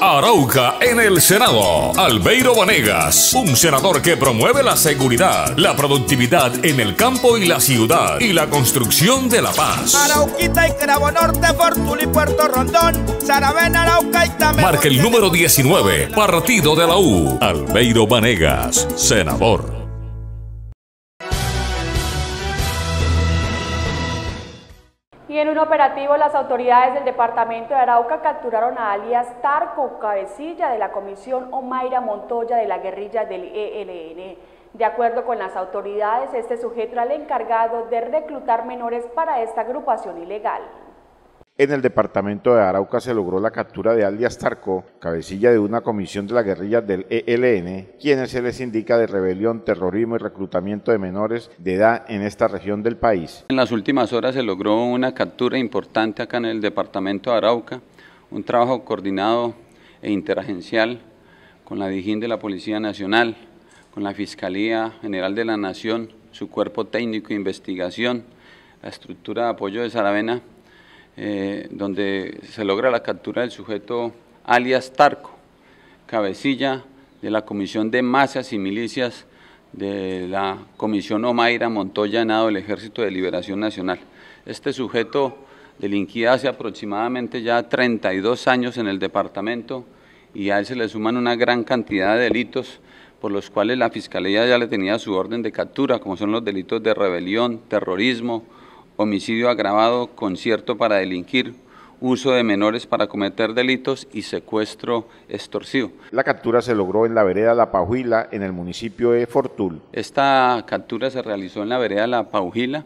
Arauca en el Senado. Albeiro Vanegas, un senador que promueve la seguridad, la productividad en el campo y la ciudad y la construcción de la paz. Arauquita y Norte, y Puerto Rondón, Arauca y Marca el número 19, Partido de la U. Albeiro Vanegas, senador. en un operativo las autoridades del departamento de Arauca capturaron a alias Tarco, cabecilla de la comisión Omaira Montoya de la guerrilla del ELN. De acuerdo con las autoridades, este sujeto era el encargado de reclutar menores para esta agrupación ilegal. En el departamento de Arauca se logró la captura de alias Tarco, cabecilla de una comisión de la guerrilla del ELN, quienes se les indica de rebelión, terrorismo y reclutamiento de menores de edad en esta región del país. En las últimas horas se logró una captura importante acá en el departamento de Arauca, un trabajo coordinado e interagencial con la Dijín de la Policía Nacional, con la Fiscalía General de la Nación, su cuerpo técnico de investigación, la estructura de apoyo de Saravena eh, donde se logra la captura del sujeto alias Tarco, cabecilla de la Comisión de Masas y Milicias de la Comisión Omaira Montoya Enado del Ejército de Liberación Nacional. Este sujeto delinquía hace aproximadamente ya 32 años en el departamento y a él se le suman una gran cantidad de delitos por los cuales la Fiscalía ya le tenía su orden de captura, como son los delitos de rebelión, terrorismo, homicidio agravado, concierto para delinquir, uso de menores para cometer delitos y secuestro extorsivo. La captura se logró en la vereda La Paujila, en el municipio de Fortul. Esta captura se realizó en la vereda La Paujila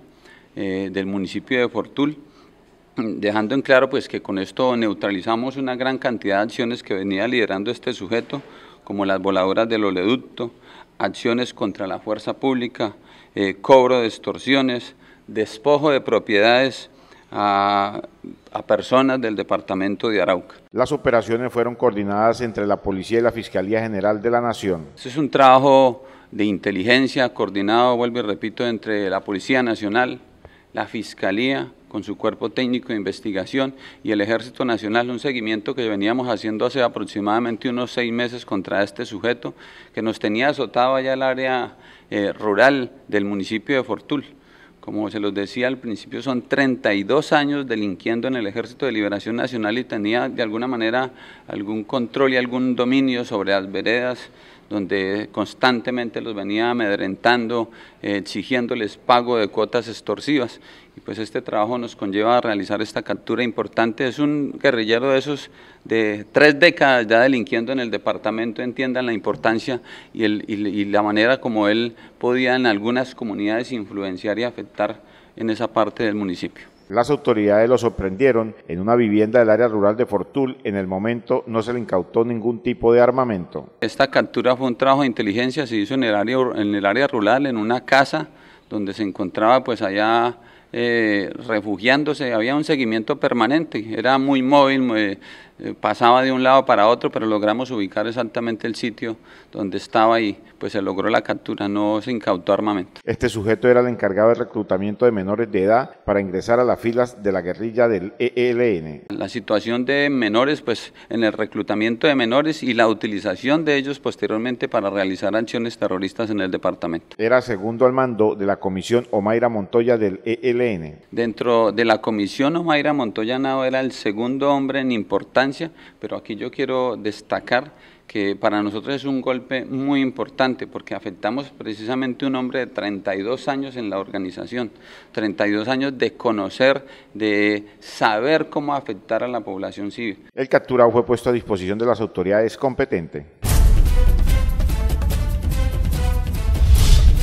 eh, del municipio de Fortul, dejando en claro pues, que con esto neutralizamos una gran cantidad de acciones que venía liderando este sujeto, como las voladoras del oleoducto, acciones contra la fuerza pública, eh, cobro de extorsiones, despojo de propiedades a, personas del departamento de Arauca. Las operaciones fueron coordinadas entre la Policía y la Fiscalía General de la Nación. es un trabajo de inteligencia coordinado, vuelvo y repito, entre la Policía Nacional, la Fiscalía con su cuerpo técnico de investigación y el Ejército Nacional, un seguimiento que veníamos haciendo hace aproximadamente unos seis meses contra este sujeto que nos tenía azotado allá el área eh, rural del municipio de Fortul. Como se los decía al principio, son 32 años delinquiendo en el Ejército de Liberación Nacional y tenía de alguna manera algún control y algún dominio sobre las veredas donde constantemente los venía amedrentando, eh, exigiéndoles pago de cuotas extorsivas. Y pues este trabajo nos conlleva a realizar esta captura importante. Es un guerrillero de esos de tres décadas ya delinquiendo en el departamento, entiendan la importancia y, el, y la manera como él podía en algunas comunidades influenciar y afectar en esa parte del municipio. Las autoridades lo sorprendieron en una vivienda del área rural de Fortul. En el momento no se le incautó ningún tipo de armamento. Esta captura fue un trabajo de inteligencia, se hizo en el área, en el área rural, en una casa donde se encontraba pues allá eh, refugiándose, había un seguimiento permanente, era muy móvil, eh, pasaba de un lado para otro, pero logramos ubicar exactamente el sitio donde estaba y pues se logró la captura, no se incautó armamento. Este sujeto era el encargado del reclutamiento de menores de edad para ingresar a las filas de la guerrilla del ELN. La situación de menores, pues en el reclutamiento de menores y la utilización de ellos posteriormente para realizar acciones terroristas en el departamento. Era segundo al mando de la comisión Omaira Montoya del ELN Dentro de la comisión, Omaira Montoya Nado era el segundo hombre en importancia, pero aquí yo quiero destacar que para nosotros es un golpe muy importante porque afectamos precisamente un hombre de 32 años en la organización, 32 años de conocer, de saber cómo afectar a la población civil. El capturado fue puesto a disposición de las autoridades competentes.